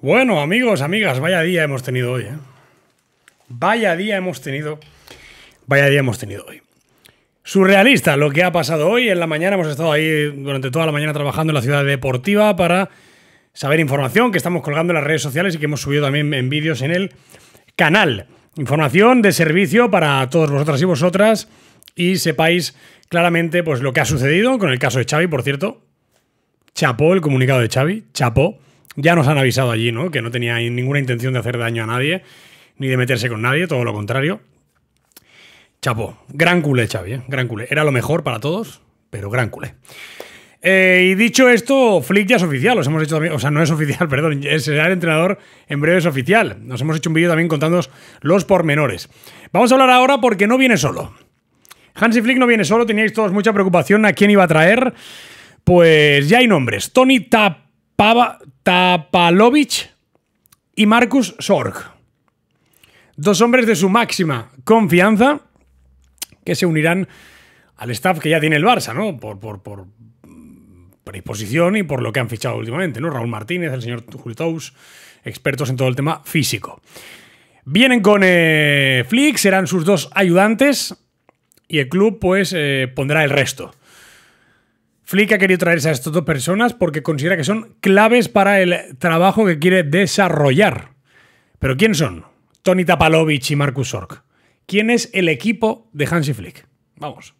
Bueno, amigos, amigas, vaya día hemos tenido hoy. ¿eh? Vaya día hemos tenido. Vaya día hemos tenido hoy. Surrealista lo que ha pasado hoy. En la mañana hemos estado ahí durante toda la mañana trabajando en la ciudad deportiva para saber información que estamos colgando en las redes sociales y que hemos subido también en vídeos en el canal. Información de servicio para todos vosotras y vosotras y sepáis claramente pues, lo que ha sucedido con el caso de Xavi, por cierto. Chapó el comunicado de Xavi, chapó. Ya nos han avisado allí, ¿no? Que no tenía ninguna intención de hacer daño a nadie, ni de meterse con nadie, todo lo contrario. Chapo, gran culé, Xavi, ¿eh? gran culé. Era lo mejor para todos, pero gran culé. Eh, y dicho esto, Flick ya es oficial, os hemos hecho también, o sea, no es oficial, perdón, será el entrenador en breve es oficial. Nos hemos hecho un vídeo también contándonos los pormenores. Vamos a hablar ahora porque no viene solo. Hansi Flick no viene solo, teníais todos mucha preocupación a quién iba a traer. Pues ya hay nombres. Tony Tapaba... Tapalovic y Marcus Sorg. Dos hombres de su máxima confianza que se unirán al staff que ya tiene el Barça, ¿no? Por, por, predisposición mm, y por lo que han fichado últimamente, ¿no? Raúl Martínez, el señor Julio expertos en todo el tema físico. Vienen con eh, Flick, serán sus dos ayudantes y el club pues eh, pondrá el resto. Flick ha querido traerse a estas dos personas porque considera que son claves para el trabajo que quiere desarrollar. ¿Pero quién son? Tony Tapalovich y Marcus Sork. ¿Quién es el equipo de Hansi Flick? Vamos.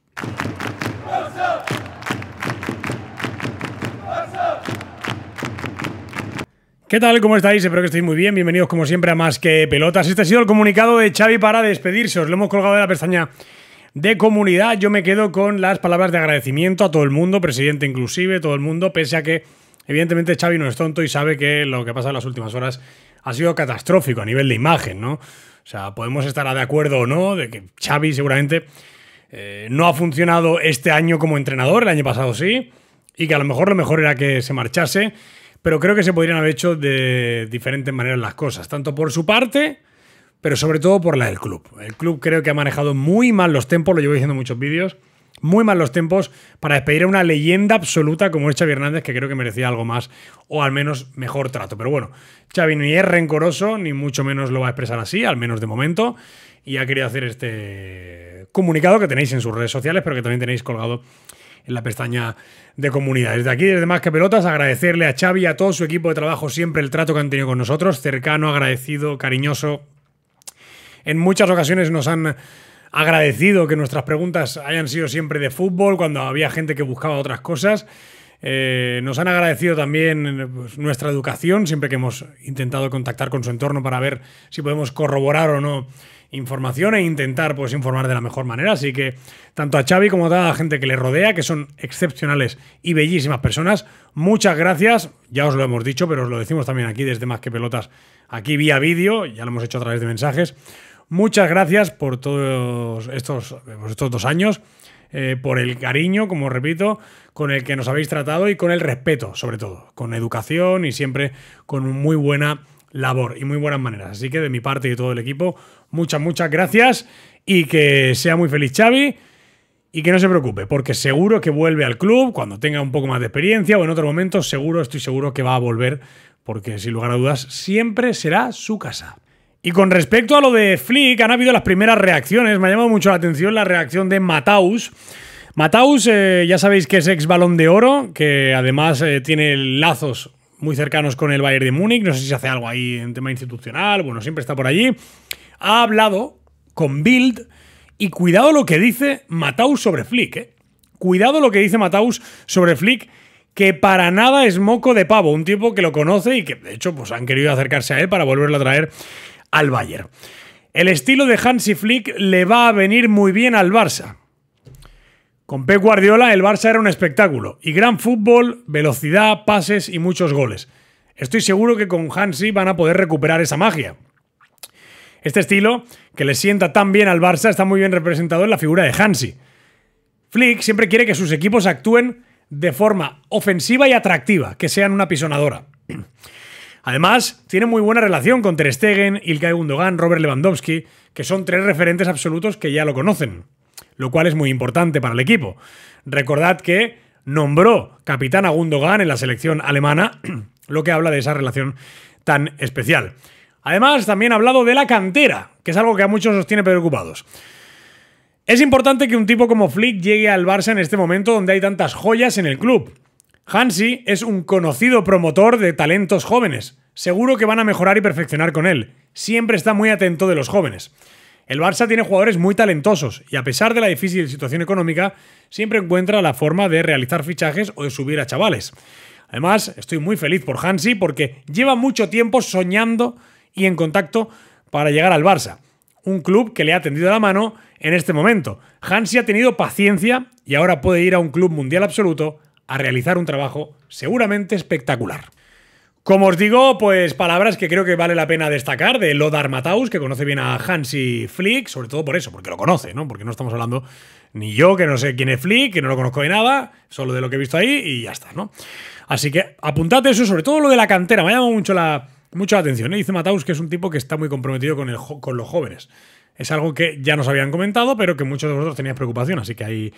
¿Qué tal? ¿Cómo estáis? Espero que estéis muy bien. Bienvenidos como siempre a Más que Pelotas. Este ha sido el comunicado de Xavi para despedirse. Os lo hemos colgado de la pestaña de comunidad. Yo me quedo con las palabras de agradecimiento a todo el mundo, presidente inclusive, todo el mundo, pese a que evidentemente Xavi no es tonto y sabe que lo que ha pasado en las últimas horas ha sido catastrófico a nivel de imagen, ¿no? O sea, podemos estar de acuerdo o no de que Xavi seguramente eh, no ha funcionado este año como entrenador, el año pasado sí, y que a lo mejor lo mejor era que se marchase, pero creo que se podrían haber hecho de diferentes maneras las cosas, tanto por su parte pero sobre todo por la del club. El club creo que ha manejado muy mal los tiempos lo llevo diciendo en muchos vídeos, muy mal los tiempos para despedir a una leyenda absoluta como es Xavi Hernández, que creo que merecía algo más o al menos mejor trato. Pero bueno, Xavi ni es rencoroso, ni mucho menos lo va a expresar así, al menos de momento, y ha querido hacer este comunicado que tenéis en sus redes sociales, pero que también tenéis colgado en la pestaña de comunidad. Desde aquí, desde Más que Pelotas, agradecerle a Xavi y a todo su equipo de trabajo siempre el trato que han tenido con nosotros, cercano, agradecido, cariñoso, en muchas ocasiones nos han agradecido que nuestras preguntas hayan sido siempre de fútbol, cuando había gente que buscaba otras cosas. Eh, nos han agradecido también pues, nuestra educación, siempre que hemos intentado contactar con su entorno para ver si podemos corroborar o no información e intentar pues, informar de la mejor manera. Así que tanto a Xavi como a toda la gente que le rodea, que son excepcionales y bellísimas personas, muchas gracias. Ya os lo hemos dicho, pero os lo decimos también aquí desde Más que Pelotas, aquí vía vídeo, ya lo hemos hecho a través de mensajes. Muchas gracias por todos estos, estos dos años, eh, por el cariño, como repito, con el que nos habéis tratado y con el respeto, sobre todo, con educación y siempre con muy buena labor y muy buenas maneras. Así que de mi parte y de todo el equipo, muchas, muchas gracias y que sea muy feliz Xavi. Y que no se preocupe, porque seguro que vuelve al club cuando tenga un poco más de experiencia o en otro momento, seguro, estoy seguro que va a volver, porque sin lugar a dudas siempre será su casa. Y con respecto a lo de Flick, han habido las primeras reacciones. Me ha llamado mucho la atención la reacción de Mataus. Mataus, eh, ya sabéis que es ex balón de oro, que además eh, tiene lazos muy cercanos con el Bayern de Múnich. No sé si hace algo ahí en tema institucional, bueno, siempre está por allí. Ha hablado con Bild y cuidado lo que dice Mataus sobre Flick, eh. Cuidado lo que dice Mataus sobre Flick, que para nada es moco de pavo, un tipo que lo conoce y que de hecho pues, han querido acercarse a él para volverlo a traer al Bayern. El estilo de Hansi Flick le va a venir muy bien al Barça. Con Pep Guardiola el Barça era un espectáculo y gran fútbol, velocidad, pases y muchos goles. Estoy seguro que con Hansi van a poder recuperar esa magia. Este estilo, que le sienta tan bien al Barça, está muy bien representado en la figura de Hansi. Flick siempre quiere que sus equipos actúen de forma ofensiva y atractiva, que sean una pisonadora. Además, tiene muy buena relación con Ter Stegen, Ilkay Gundogan, Robert Lewandowski, que son tres referentes absolutos que ya lo conocen, lo cual es muy importante para el equipo. Recordad que nombró capitán a Gundogan en la selección alemana, lo que habla de esa relación tan especial. Además, también ha hablado de la cantera, que es algo que a muchos os tiene preocupados. Es importante que un tipo como Flick llegue al Barça en este momento donde hay tantas joyas en el club. Hansi es un conocido promotor de talentos jóvenes. Seguro que van a mejorar y perfeccionar con él. Siempre está muy atento de los jóvenes. El Barça tiene jugadores muy talentosos y a pesar de la difícil situación económica, siempre encuentra la forma de realizar fichajes o de subir a chavales. Además, estoy muy feliz por Hansi porque lleva mucho tiempo soñando y en contacto para llegar al Barça, un club que le ha tendido la mano en este momento. Hansi ha tenido paciencia y ahora puede ir a un club mundial absoluto a realizar un trabajo seguramente espectacular. Como os digo, pues palabras que creo que vale la pena destacar de Lodar Mataus, que conoce bien a Hansi Flick, sobre todo por eso, porque lo conoce, ¿no? Porque no estamos hablando ni yo, que no sé quién es Flick, que no lo conozco de nada, solo de lo que he visto ahí y ya está, ¿no? Así que apuntad eso, sobre todo lo de la cantera, me ha llamado mucho la, atención. ¿eh? Dice Mataus que es un tipo que está muy comprometido con, el, con los jóvenes. Es algo que ya nos habían comentado, pero que muchos de vosotros teníais preocupación, así que ahí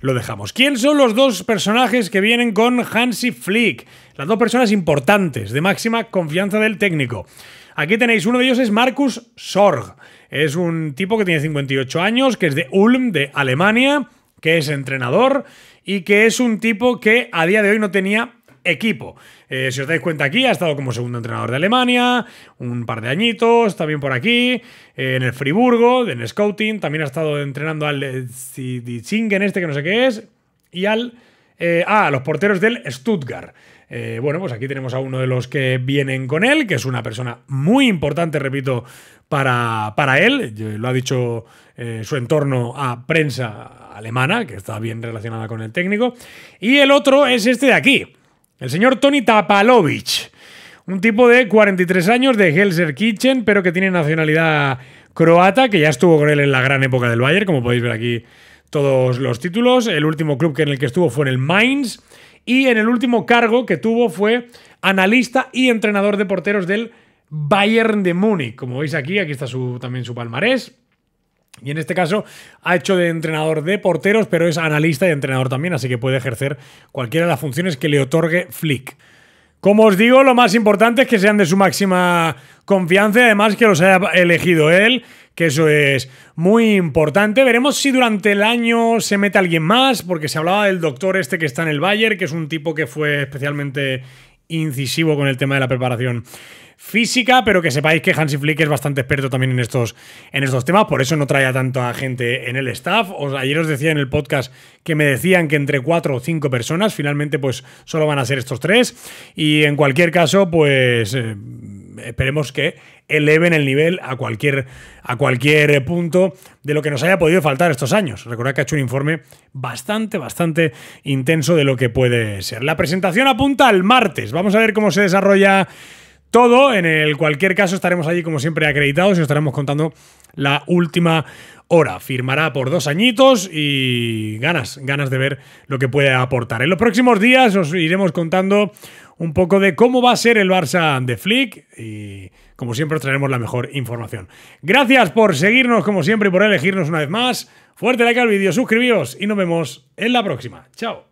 lo dejamos. ¿Quién son los dos personajes que vienen con Hansi Flick? Las dos personas importantes, de máxima confianza del técnico. Aquí tenéis, uno de ellos es Markus Sorg. Es un tipo que tiene 58 años, que es de Ulm, de Alemania, que es entrenador y que es un tipo que a día de hoy no tenía equipo. Eh, si os dais cuenta aquí, ha estado como segundo entrenador de Alemania, un par de añitos, también por aquí, eh, en el Friburgo, en Scouting, también ha estado entrenando al Zidichingen este que no sé qué es, y al... Eh, ah, a los porteros del Stuttgart. bueno, pues aquí tenemos a uno de los que vienen con él, que es una persona muy importante, repito, para, él. Lo ha dicho su entorno a prensa alemana, que está bien relacionada con el técnico. Y el otro es este de aquí. El señor Tony Tapalovic, un tipo de 43 años de Helser Kitchen, pero que tiene nacionalidad croata, que ya estuvo con él en la gran época del Bayern, como podéis ver aquí todos los títulos. El último club que en el que estuvo fue en el Mainz. Y en el último cargo que tuvo fue analista y entrenador de porteros del Bayern de Múnich. Como veis aquí, aquí está también su palmarés. Y en este caso ha hecho de entrenador de porteros, pero es analista y entrenador también, así que puede ejercer cualquiera de las funciones que le otorgue Flick. Como os digo, lo más importante es que sean de su máxima confianza y además que los haya elegido él, que eso es muy importante. Veremos si durante el año se mete alguien más, porque se hablaba del doctor este que está en el Bayern, que es un tipo que fue especialmente incisivo con el tema de la preparación física, pero que sepáis que Hansi Flick es bastante experto también en estos, en estos temas, por eso no trae a tanta gente en el staff. ayer os decía en el podcast que me decían que entre cuatro o cinco personas, finalmente pues solo van a ser estos tres, y en cualquier caso pues eh, esperemos que eleven el nivel a cualquier, a cualquier punto de lo que nos haya podido faltar estos años. Recordad que ha hecho un informe bastante, bastante intenso de lo que puede ser. La presentación apunta al martes. Vamos a ver cómo se desarrolla todo. En el cualquier caso, estaremos allí, como siempre, acreditados y os estaremos contando la última hora. Firmará por dos añitos y ganas, ganas de ver lo que puede aportar. En los próximos días os iremos contando un poco de cómo va a ser el Barça de Flick y como siempre os traeremos la mejor información. Gracias por seguirnos como siempre y por elegirnos una vez más. Fuerte like al vídeo, suscribíos y nos vemos en la próxima. Chao.